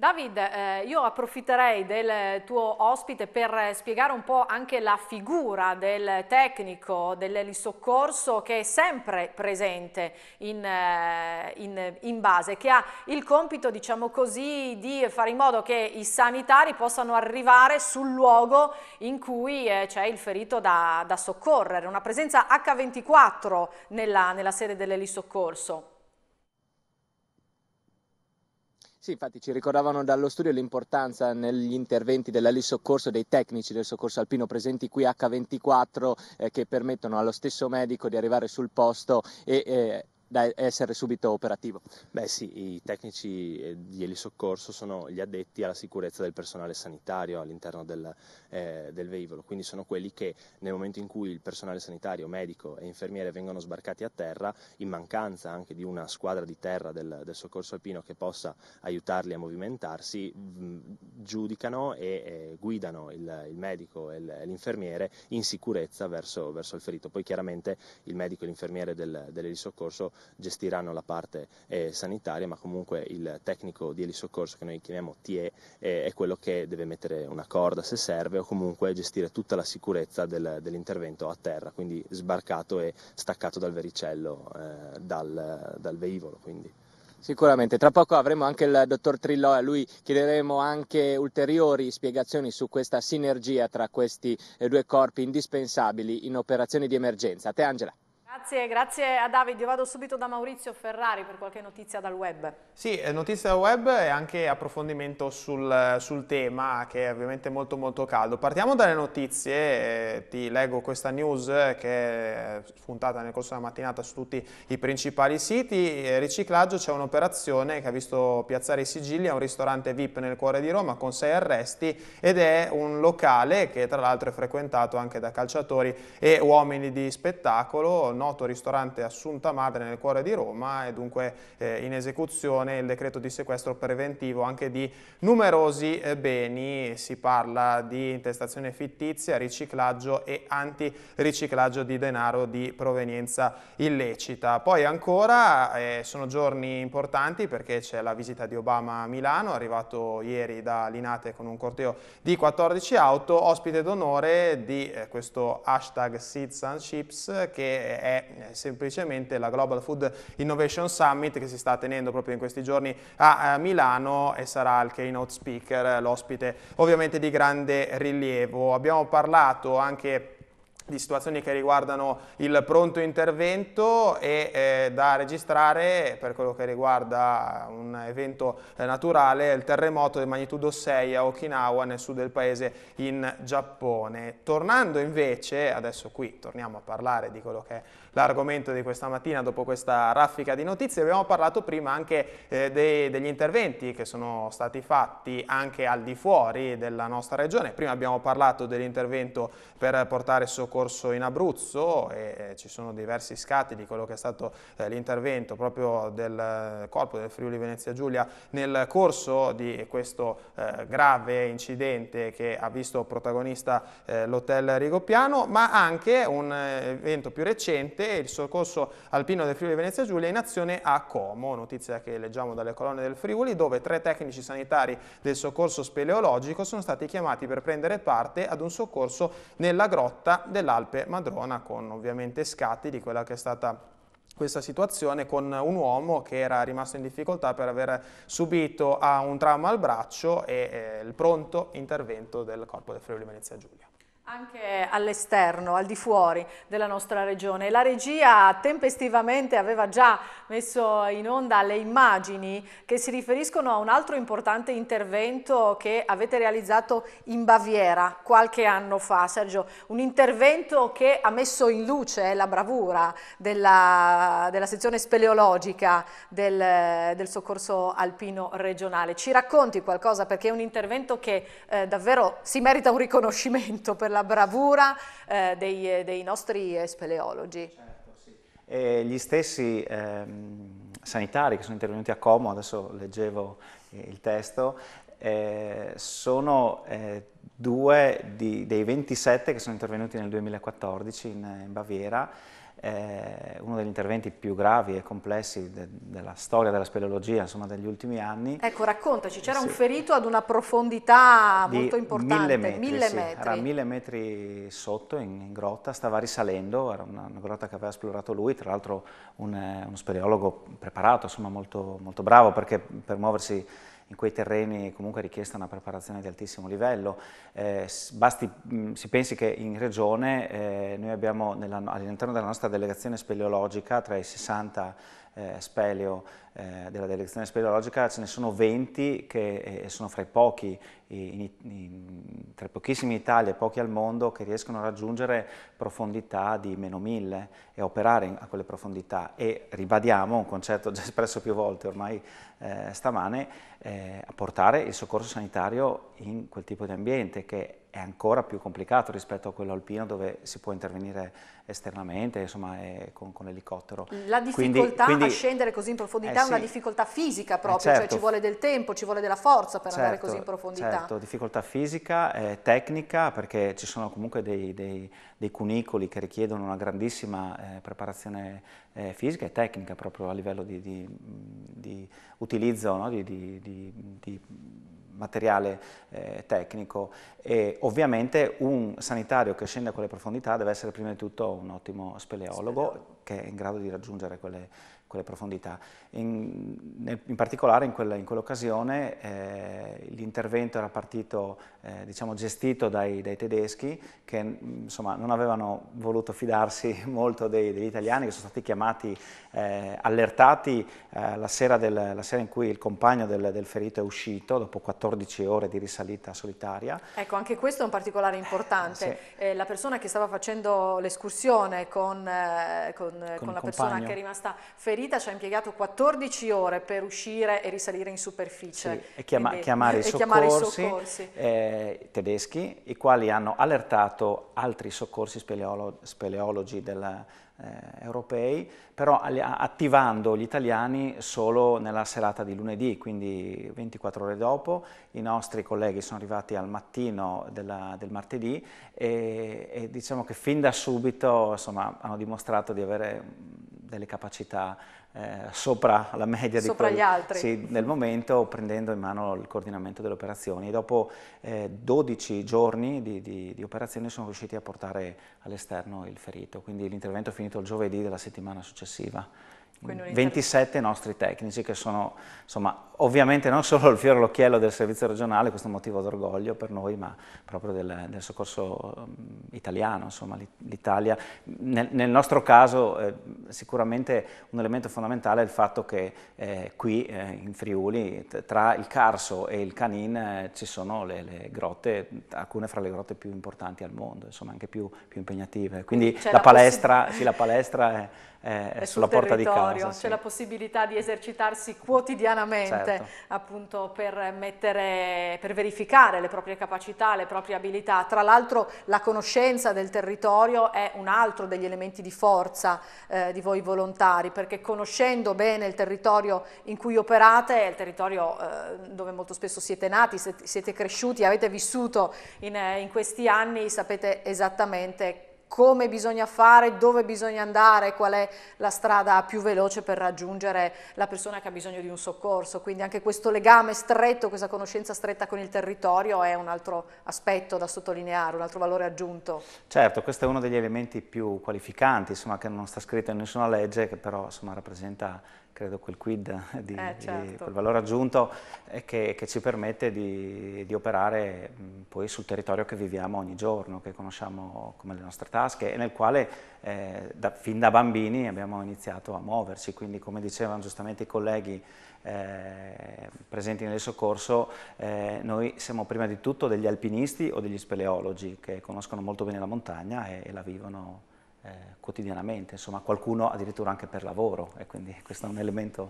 David, eh, io approfitterei del tuo ospite per spiegare un po' anche la figura del tecnico dell'elisoccorso che è sempre presente in, eh, in, in, base, che ha il compito, diciamo così, di fare in modo che i sanitari possano arrivare sul luogo in cui eh, c'è il ferito da, da, soccorrere, una presenza H24 nella, nella sede dell'elisoccorso. Sì, infatti ci ricordavano dallo studio l'importanza negli interventi della lì soccorso dei tecnici del soccorso alpino presenti qui H24 eh, che permettono allo stesso medico di arrivare sul posto e eh, da essere subito operativo? Beh sì, i tecnici eh, di elisoccorso sono gli addetti alla sicurezza del personale sanitario all'interno del, eh, del, veicolo, quindi sono quelli che nel momento in cui il personale sanitario, medico e infermiere vengono sbarcati a terra, in mancanza anche di una squadra di terra del, del soccorso alpino che possa aiutarli a movimentarsi, giudicano e eh, guidano il, il, medico e l'infermiere in sicurezza verso, verso, il ferito. Poi chiaramente il medico e l'infermiere del, dell'elisoccorso gestiranno la parte eh, sanitaria, ma comunque il tecnico di elisoccorso che noi chiamiamo TE eh, è quello che deve mettere una corda se serve o comunque gestire tutta la sicurezza del, dell'intervento a terra, quindi sbarcato e staccato dal vericello, eh, dal, dal velivolo. Sicuramente, tra poco avremo anche il dottor Trillo, a lui chiederemo anche ulteriori spiegazioni su questa sinergia tra questi eh, due corpi indispensabili in operazioni di emergenza. A te Angela. Grazie, grazie a David, Io vado subito da Maurizio Ferrari per qualche notizia dal web. Sì, eh, notizia dal web e anche approfondimento sul, eh, sul tema che è ovviamente molto molto caldo. Partiamo dalle notizie, eh, ti leggo questa news che è spuntata nel corso della mattinata su tutti i principali siti. Riciclaggio c'è un'operazione che ha visto piazzare i sigilli a un ristorante VIP nel cuore di Roma con sei arresti ed è un locale che tra l'altro è frequentato anche da calciatori e uomini di spettacolo noto ristorante Assunta Madre nel cuore di Roma e dunque eh, in esecuzione il decreto di sequestro preventivo anche di numerosi eh, beni, si parla di intestazione fittizia, riciclaggio e antiriciclaggio di denaro di provenienza illecita. Poi ancora eh, sono giorni importanti perché c'è la visita di Obama a Milano, arrivato ieri da Linate con un corteo di 14 auto, ospite d'onore di eh, questo hashtag Seeds and Chips che è è eh, semplicemente la Global Food Innovation Summit che si sta tenendo proprio in questi giorni a Milano e sarà il keynote speaker, l'ospite ovviamente di grande rilievo. Abbiamo parlato anche di situazioni che riguardano il pronto intervento e eh, da registrare per quello che riguarda un evento eh, naturale, il terremoto di magnitudo 6 a Okinawa nel sud del paese in Giappone. Tornando invece, adesso qui torniamo a parlare di quello che è l'argomento di questa mattina dopo questa raffica di notizie. Abbiamo parlato prima anche eh, dei, degli interventi che sono stati fatti anche al di fuori della nostra regione. Prima abbiamo parlato dell'intervento per portare soccorso in Abruzzo e eh, ci sono diversi scatti di quello che è stato eh, l'intervento proprio del eh, corpo del Friuli Venezia Giulia nel corso di questo eh, grave incidente che ha visto protagonista eh, l'hotel Rigopiano, ma anche un evento più recente Vite e il soccorso alpino del Friuli Venezia Giulia in azione a Como, notizia che leggiamo dalle colonne del Friuli, dove tre tecnici sanitari del soccorso speleologico sono stati chiamati per prendere parte ad un soccorso nella grotta dell'Alpe Madrona con ovviamente scatti di quella che è stata questa situazione con un uomo che era rimasto in difficoltà per aver subito ah, un trauma al braccio e eh, il pronto intervento del corpo del Friuli Venezia Giulia anche all'esterno, al di fuori della nostra regione. La regia tempestivamente aveva già messo in onda le immagini che si riferiscono a un altro importante intervento che avete realizzato in Baviera qualche anno fa. Sergio, un intervento che ha messo in luce la bravura della, della sezione speleologica del, del, soccorso alpino regionale. Ci racconti qualcosa perché è un intervento che eh, davvero si merita un riconoscimento per la la bravura eh, dei, dei, nostri speleologi. Certo, sì. E gli stessi ehm, sanitari che sono intervenuti a Como, adesso leggevo eh, il testo, eh, sono eh, due di, dei 27 che sono intervenuti nel 2014 in, eh, in Baviera eh, uno degli interventi più gravi e complessi de della storia della speleologia, insomma degli ultimi anni. Ecco, raccontaci, c'era sì. un ferito ad una profondità Di molto importante, mille metri, mille sì. metri. era mille metri sotto in, in grotta, stava risalendo, era una, una, grotta che aveva esplorato lui, tra l'altro un, eh, uno speleologo preparato, insomma molto, molto bravo perché per muoversi in quei terreni comunque è richiesta una preparazione di altissimo livello. Eh, basti, mm, si pensi che in regione eh, noi abbiamo all'interno della nostra delegazione speleologica tra i 60 eh, speleo eh, della direzione speleologica ce ne sono 20 che eh, sono fra i pochi, in, in, tra i pochissimi in Italia e pochi al mondo, che riescono a raggiungere profondità di meno 1000 e operare in, a quelle profondità. E ribadiamo un concetto già espresso più volte ormai eh, stamane, eh, a portare il soccorso sanitario in quel tipo di ambiente che è ancora più complicato rispetto a quello alpino dove si può intervenire esternamente, insomma eh, con, con l'elicottero. La difficoltà quindi, quindi, a scendere così in profondità era sì. una difficoltà fisica eh, proprio, eh, certo. cioè ci vuole del tempo, ci vuole della forza per certo, andare così in certo, profondità. Certo, difficoltà fisica, eh, tecnica, perché ci sono comunque dei, dei, dei cunicoli che richiedono una grandissima eh, preparazione eh, fisica e tecnica proprio a livello di, di, di utilizzo, no? di, di materiale eh, tecnico e ovviamente un sanitario che scende a quelle profondità deve essere prima di tutto un ottimo speleologo Speleolo. che è in grado di raggiungere quelle, quelle profondità. In, in particolare in, quell'occasione eh, l'intervento era partito, eh, diciamo, gestito dai, dai, tedeschi che mm, insomma, non avevano voluto fidarsi molto dei, degli italiani che sono stati chiamati, eh, allertati eh, la sera, del, la, sera in cui il compagno del, del, ferito è uscito dopo 14 ore di risalita solitaria. Ecco, anche questo è un particolare importante. Eh, sì. Eh, la persona che stava facendo l'escursione con, con, con, con la persona che è rimasta ferita ci ha impiegato 14 14 ore per uscire e risalire in superficie. Sì, e chiama, Quindi, chiamare, eh, i soccorsi, i soccorsi. Eh, tedeschi, i quali hanno allertato altri soccorsi speleolo, speleologi della, eh, europei, però attivando gli italiani solo nella serata di lunedì, quindi 24 ore dopo. I nostri colleghi sono arrivati al mattino della, del martedì e, e, diciamo che fin da subito insomma, hanno dimostrato di avere delle capacità eh, sopra la media sopra di quelli, gli altri. Sì, nel momento prendendo in mano il coordinamento delle operazioni. Dopo eh, 12 giorni di, di, di operazione sono riusciti a portare all'esterno il ferito, quindi l'intervento è finito il giovedì della settimana successiva. 27 mm. nostri tecnici che sono insomma, ovviamente non solo il fiore all'occhiello del servizio regionale, questo è un motivo d'orgoglio per noi, ma proprio del, del soccorso mm, italiano, insomma l'Italia. Nel, nel, nostro caso eh, sicuramente un elemento fondamentale è il fatto che eh, qui eh, in Friuli tra il Carso e il Canin eh, ci sono le, le, grotte, alcune fra le grotte più importanti al mondo, insomma anche più, più impegnative. Quindi la, la, palestra, sì, la palestra è eh, sulla porta di casa. C'è sì. la possibilità di esercitarsi quotidianamente certo. appunto per, mettere, per verificare le proprie capacità, le proprie abilità. Tra l'altro la conoscenza del territorio è un altro degli elementi di forza eh, di voi volontari, perché conoscendo bene il territorio in cui operate, il territorio eh, dove molto spesso siete nati, siete, siete cresciuti, avete vissuto in, eh, in questi anni, sapete esattamente come bisogna fare, dove bisogna andare, qual è la strada più veloce per raggiungere la persona che ha bisogno di un soccorso. Quindi anche questo legame stretto, questa conoscenza stretta con il territorio è un altro aspetto da sottolineare, un altro valore aggiunto. Certo, questo è uno degli elementi più qualificanti, insomma, che non sta scritto in nessuna legge, che però insomma, rappresenta credo quel quid di, eh, certo. di quel valore aggiunto eh, che, che ci permette di, di operare poi sul territorio che viviamo ogni giorno, che conosciamo come le nostre tasche e nel quale eh, da, fin da bambini abbiamo iniziato a muoverci, quindi come dicevano giustamente i colleghi eh, presenti nel soccorso, eh, noi siamo prima di tutto degli alpinisti o degli speleologi che conoscono molto bene la montagna e, e la vivono eh, quotidianamente, insomma qualcuno addirittura anche per lavoro e quindi questo è un elemento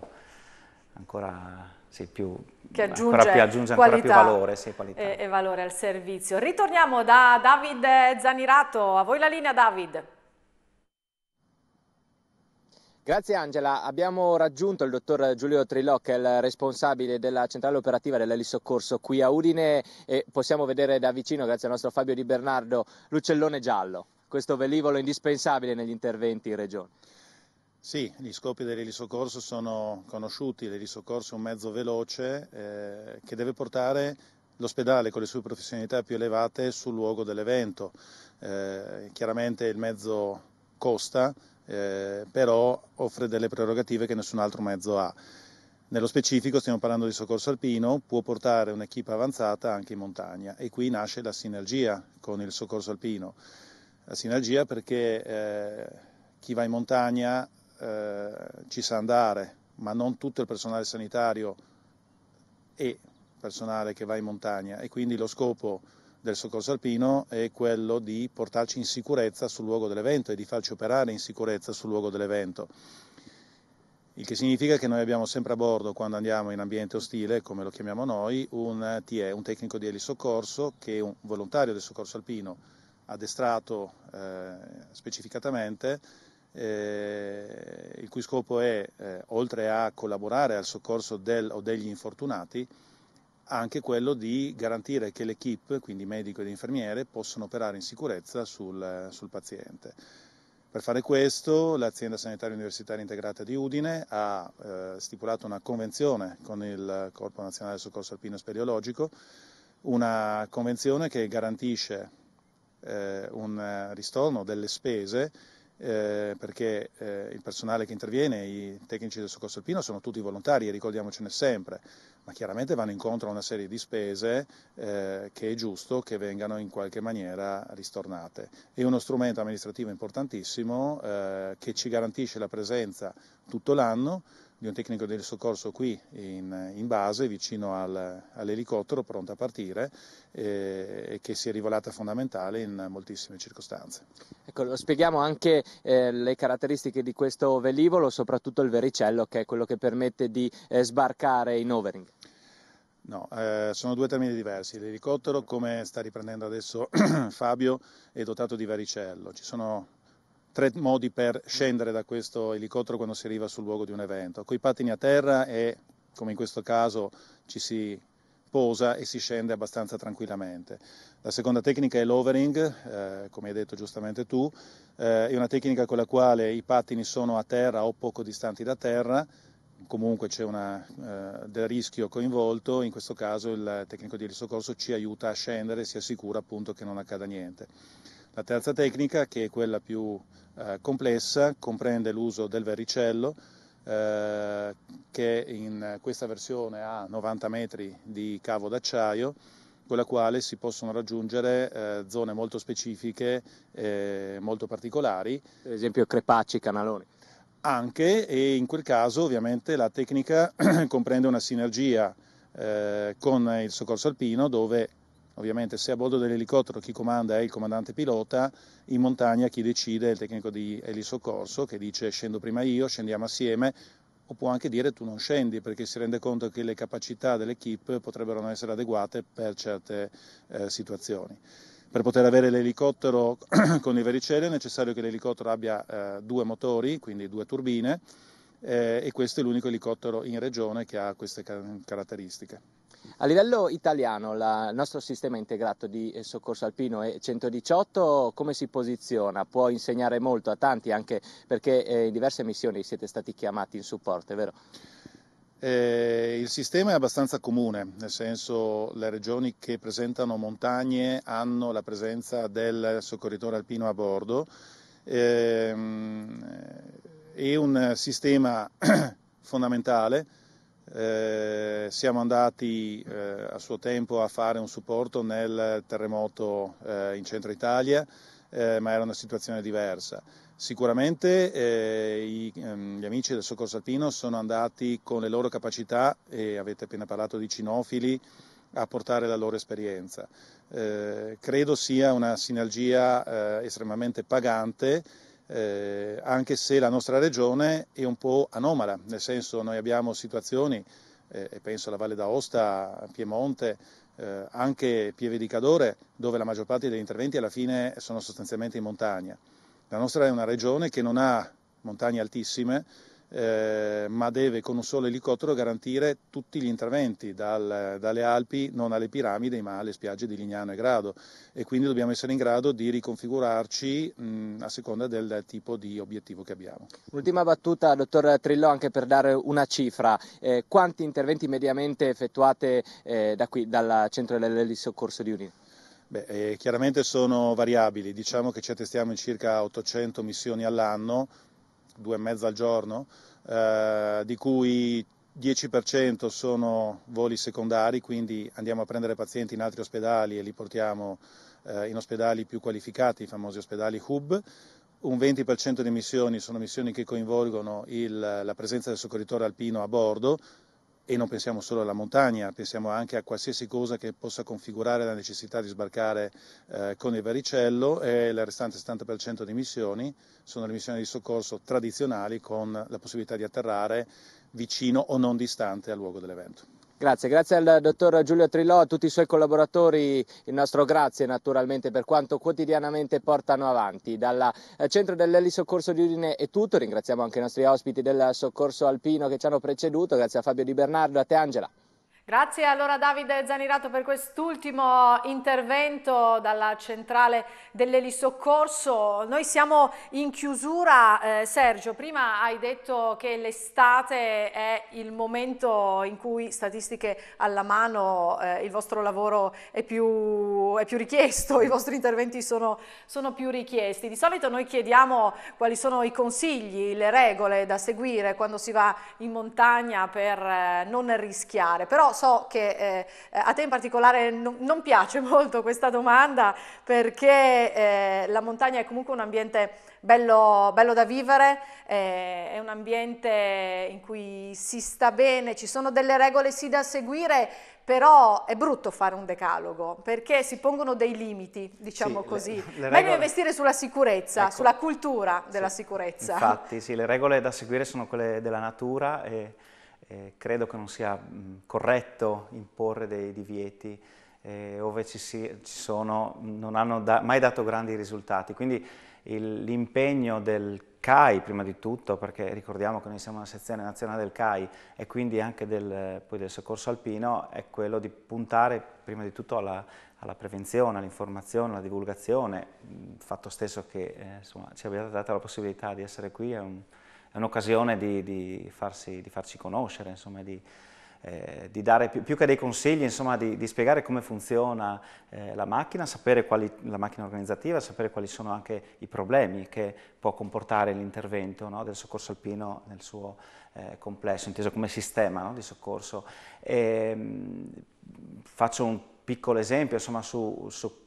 ancora, sì, più, che aggiunge, ancora più, aggiunge qualità, più valore, sì, e, e, valore al servizio. Ritorniamo da David Zanirato, a voi la linea David. Grazie Angela, abbiamo raggiunto il dottor Giulio Triloc, il responsabile della centrale operativa dell'Elisoccorso qui a Udine e possiamo vedere da vicino, grazie al nostro Fabio Di Bernardo, l'uccellone giallo questo velivolo indispensabile negli interventi in regione. Sì, gli scopi dell'elisoccorso sono conosciuti, l'elisoccorso è un mezzo veloce eh, che deve portare l'ospedale con le sue professionalità più elevate sul luogo dell'evento. Eh, chiaramente il mezzo costa, eh, però offre delle prerogative che nessun altro mezzo ha. Nello specifico stiamo parlando di soccorso alpino, può portare un'equipa avanzata anche in montagna e qui nasce la sinergia con il soccorso alpino. La sinergia perché eh, chi va in montagna eh, ci sa andare, ma non tutto il personale sanitario è personale che va in montagna e quindi lo scopo del soccorso alpino è quello di portarci in sicurezza sul luogo dell'evento e di farci operare in sicurezza sul luogo dell'evento. Il che significa che noi abbiamo sempre a bordo, quando andiamo in ambiente ostile, come lo chiamiamo noi, un eh, TE, un tecnico di elisoccorso, che è un volontario del soccorso alpino addestrato eh, specificatamente, eh, il cui scopo è, eh, oltre a collaborare al soccorso del o degli infortunati, anche quello di garantire che l'equipe, quindi medico ed infermiere, possano operare in sicurezza sul, sul paziente. Per fare questo l'azienda sanitaria universitaria integrata di Udine ha eh, stipulato una convenzione con il Corpo Nazionale del Soccorso Alpino Speleologico, una convenzione che garantisce eh, un eh, ristorno delle spese eh, perché eh, il personale che interviene, i tecnici del soccorso alpino sono tutti volontari, e ricordiamocene sempre, ma chiaramente vanno incontro a una serie di spese eh, che è giusto che vengano in qualche maniera ristornate. È uno strumento amministrativo importantissimo eh, che ci garantisce la presenza tutto l'anno, di un tecnico del soccorso qui in, in base, vicino al, all'elicottero, pronto a partire, eh, e che si è rivelata fondamentale in moltissime circostanze. Ecco, spieghiamo anche eh, le caratteristiche di questo velivolo, soprattutto il vericello, che è quello che permette di eh, sbarcare in overing. No, eh, sono due termini diversi. L'elicottero, come sta riprendendo adesso Fabio, è dotato di varicello. Ci sono tre modi per scendere da questo elicottero quando si arriva sul luogo di un evento. Con i pattini a terra e, come in questo caso, ci si posa e si scende abbastanza tranquillamente. La seconda tecnica è l'overing, eh, come hai detto giustamente tu, eh, è una tecnica con la quale i pattini sono a terra o poco distanti da terra, comunque c'è una, eh, del rischio coinvolto, in questo caso il tecnico di soccorso ci aiuta a scendere e si assicura appunto che non accada niente. La terza tecnica, che è quella più eh, complessa, comprende l'uso del verricello, eh, che in questa versione ha 90 metri di cavo d'acciaio, con la quale si possono raggiungere eh, zone molto specifiche, molto particolari. Per esempio crepacci, canaloni. Anche, e in quel caso ovviamente la tecnica comprende una sinergia eh, con il soccorso alpino dove Ovviamente se a bordo dell'elicottero chi comanda è il comandante pilota, in montagna chi decide è il tecnico di elisoccorso che dice scendo prima io, scendiamo assieme, o può anche dire tu non scendi perché si rende conto che le capacità dell'equipe potrebbero non essere adeguate per certe eh, situazioni. Per poter avere l'elicottero con i vericeli è necessario che l'elicottero abbia eh, due motori, quindi due turbine, eh, e questo è l'unico elicottero in regione che ha queste caratteristiche. A livello italiano la, il nostro sistema integrato di eh, soccorso alpino e 118 come si posiziona? Può insegnare molto a tanti anche perché eh, in diverse missioni siete stati chiamati in supporto, è vero? Eh, il sistema è abbastanza comune, nel senso le regioni che presentano montagne hanno la presenza del soccorritore alpino a bordo eh, è un sistema fondamentale eh, siamo andati eh, a suo tempo a fare un supporto nel terremoto eh, in centro Italia, eh, ma era una situazione diversa. Sicuramente eh, i, ehm, gli amici del Soccorso Alpino sono andati con le loro capacità, e avete appena parlato di cinofili, a portare la loro esperienza. Eh, credo sia una sinergia estremamente pagante eh, anche se la nostra regione è un po' anomala, nel senso noi abbiamo situazioni, eh, e penso alla Valle d'Aosta, Piemonte, eh, anche Pieve di Cadore, dove la maggior parte degli interventi alla fine sono sostanzialmente in montagna. La nostra è una regione che non ha montagne altissime, eh, ma deve con un solo elicottero garantire tutti gli interventi, dal, dalle Alpi non alle piramidi ma alle spiagge di Lignano e Grado e quindi dobbiamo essere in grado di riconfigurarci mh, a seconda del tipo di obiettivo che abbiamo. Ultima battuta, dottor Trillo, anche per dare una cifra, eh, quanti interventi mediamente effettuate eh, da qui, dal centro dell'elisoccorso di Unito? Beh, eh, chiaramente sono variabili, diciamo che ci attestiamo in circa 800 missioni all'anno, due e mezza al giorno, eh, di cui 10% sono voli secondari, quindi andiamo a prendere pazienti in altri ospedali e li portiamo eh, in ospedali più qualificati, i famosi ospedali hub. Un 20% di missioni sono missioni che coinvolgono il, la presenza del soccorritore alpino a bordo, e non pensiamo solo alla montagna, pensiamo anche a qualsiasi cosa che possa configurare la necessità di sbarcare eh, con il varicello e il restante 70% di missioni sono le missioni di soccorso tradizionali con la possibilità di atterrare vicino o non distante al luogo dell'evento. Grazie, grazie al dottor Giulio Trillò, a tutti i suoi collaboratori, il nostro grazie naturalmente per quanto quotidianamente portano avanti. Dal eh, centro dell'elisoccorso di Udine è tutto, ringraziamo anche i nostri ospiti del soccorso alpino che ci hanno preceduto, grazie a Fabio Di Bernardo, a te Angela. Grazie allora Davide Zanirato per quest'ultimo intervento dalla centrale dell'elisoccorso. Noi siamo in chiusura. Eh, Sergio, prima hai detto che l'estate è il momento in cui statistiche alla mano eh, il vostro lavoro è più, è più, richiesto, i vostri interventi sono, sono più richiesti. Di solito noi chiediamo quali sono i consigli, le regole da seguire quando si va in montagna per eh, non rischiare. Però so che eh, a te in particolare non, non piace molto questa domanda perché eh, la montagna è comunque un ambiente bello, bello da vivere, eh, è un ambiente in cui si sta bene, ci sono delle regole sì da seguire, però è brutto fare un decalogo perché si pongono dei limiti, diciamo sì, così. Le, le regole... Meglio investire sulla sicurezza, ecco. sulla cultura della sì, sicurezza. Infatti, sì, le regole da seguire sono quelle della natura e eh, credo che non sia mh, corretto imporre dei divieti eh, dove ci, si, ci, sono, non hanno da, mai dato grandi risultati. Quindi l'impegno del CAI prima di tutto, perché ricordiamo che noi siamo una sezione nazionale del CAI e quindi anche del, del soccorso alpino, è quello di puntare prima di tutto alla, alla prevenzione, all'informazione, alla divulgazione. Il fatto stesso che eh, insomma, ci abbiate dato la possibilità di essere qui è un, è un'occasione di, di, di, farci conoscere, insomma, di, eh, di dare più, più, che dei consigli, insomma, di, di spiegare come funziona eh, la macchina, sapere quali, la macchina organizzativa, sapere quali sono anche i problemi che può comportare l'intervento no, del soccorso alpino nel suo eh, complesso, inteso come sistema no, di soccorso. E, ehm, mh, faccio un piccolo esempio insomma, su, su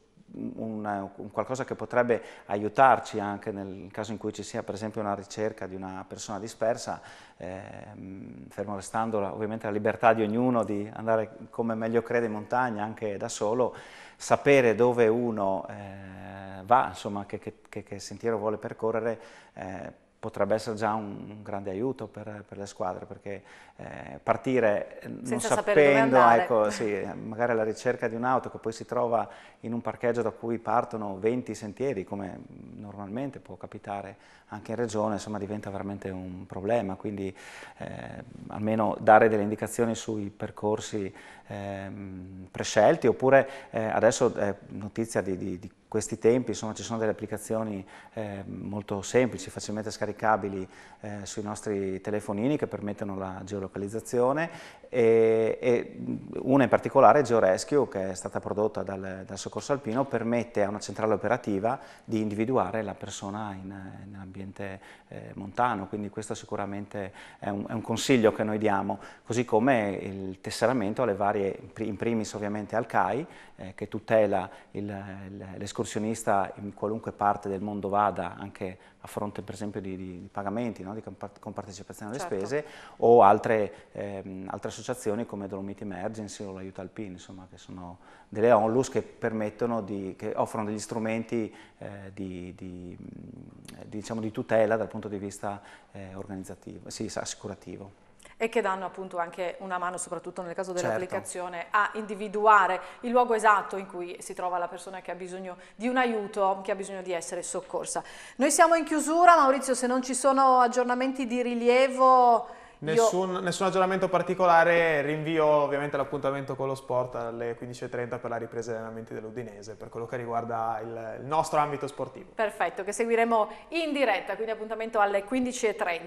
un, un qualcosa che potrebbe aiutarci anche nel caso in cui ci sia per esempio una ricerca di una persona dispersa, ehm, fermo restando ovviamente la libertà di ognuno di andare come meglio crede in montagna anche da solo, sapere dove uno eh, va, insomma che, che, che, sentiero vuole percorrere eh, potrebbe essere già un, grande aiuto per, per le squadre, perché eh, partire eh, Senza non sapendo, ecco, sì, magari alla ricerca di un'auto che poi si trova in un parcheggio da cui partono 20 sentieri, come normalmente può capitare anche in regione, insomma diventa veramente un problema, quindi eh, almeno dare delle indicazioni sui percorsi ehm, prescelti, oppure eh, adesso è notizia di, di, di, questi tempi, insomma ci sono delle applicazioni eh, molto semplici, facilmente scaricabili eh, sui nostri telefonini che permettono la geolocalizzazione e, e una in particolare, GeoRescue, che è stata prodotta dal, dal, Soccorso Alpino, permette a una centrale operativa di individuare la persona in, in ambiente eh, montano, quindi questo sicuramente è un, è un consiglio che noi diamo, così come il tesseramento alle varie varie, in primis ovviamente al CAI, eh, che tutela l'escursionista in qualunque parte del mondo vada, anche a fronte per esempio di, di pagamenti, no? di compartecipazione alle certo. spese, o altre, ehm, altre, associazioni come Dolomiti Emergency o l'Aiuto Alpine, insomma, che sono delle onlus che, di, che offrono degli strumenti eh, di, di, diciamo, di, tutela dal punto di vista eh, organizzativo, sì, assicurativo e che danno appunto anche una mano, soprattutto nel caso certo. dell'applicazione, certo. a individuare il luogo esatto in cui si trova la persona che ha bisogno di un aiuto, che ha bisogno di essere soccorsa. Noi siamo in chiusura, Maurizio, se non ci sono aggiornamenti di rilievo... Nessun, io... nessun aggiornamento particolare, rinvio ovviamente l'appuntamento con lo sport alle 15.30 per la ripresa degli allenamenti dell'Udinese per quello che riguarda il, il nostro ambito sportivo. Perfetto, che seguiremo in diretta, quindi appuntamento alle 15.30.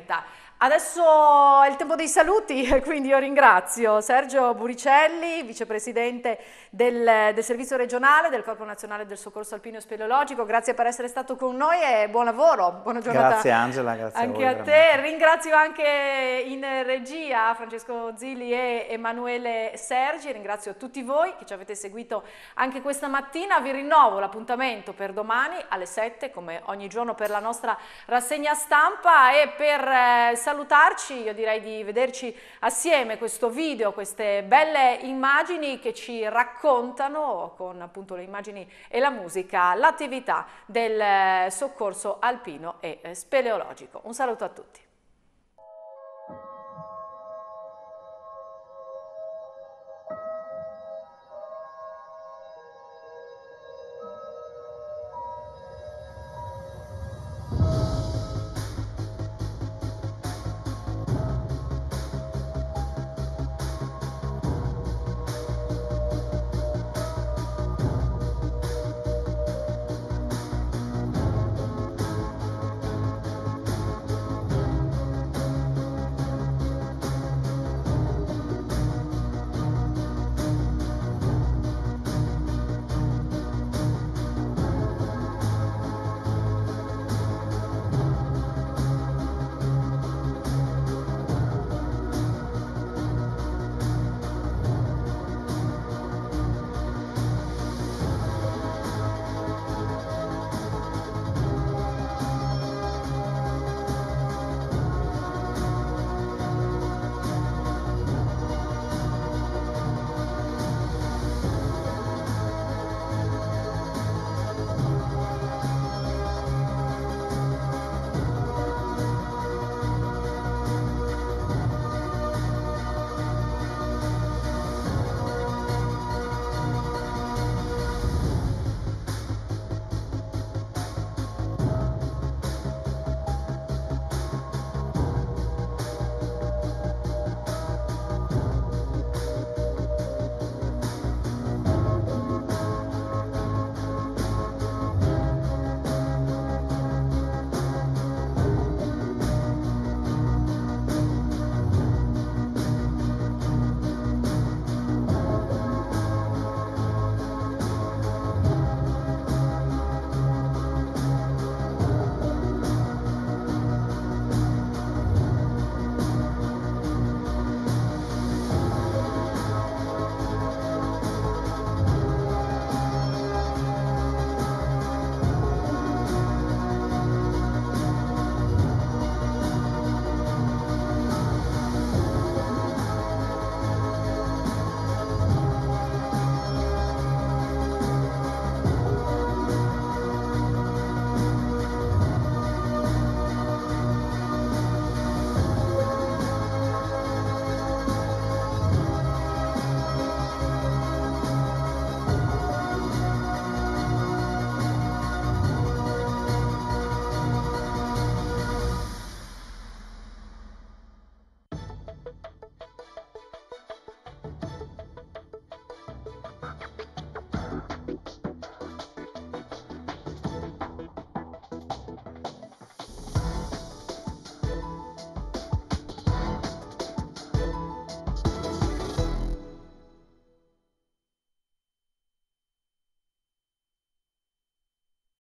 Adesso è il tempo dei saluti, quindi io ringrazio Sergio Buricelli, vicepresidente del, del servizio regionale del Corpo Nazionale del Soccorso Alpino e Speleologico, grazie per essere stato con noi e buon lavoro, buona giornata. Grazie Angela, grazie anche a, voi, a te. Veramente. Ringrazio anche in regia Francesco Zilli e Emanuele Sergi, ringrazio tutti voi che ci avete seguito anche questa mattina, vi rinnovo l'appuntamento per domani alle 7 come ogni giorno per la nostra rassegna stampa e per eh, salutarci io direi di vederci assieme questo video, queste belle immagini che ci raccontano con appunto le immagini e la musica l'attività del eh, soccorso alpino e eh, speleologico. Un saluto a tutti.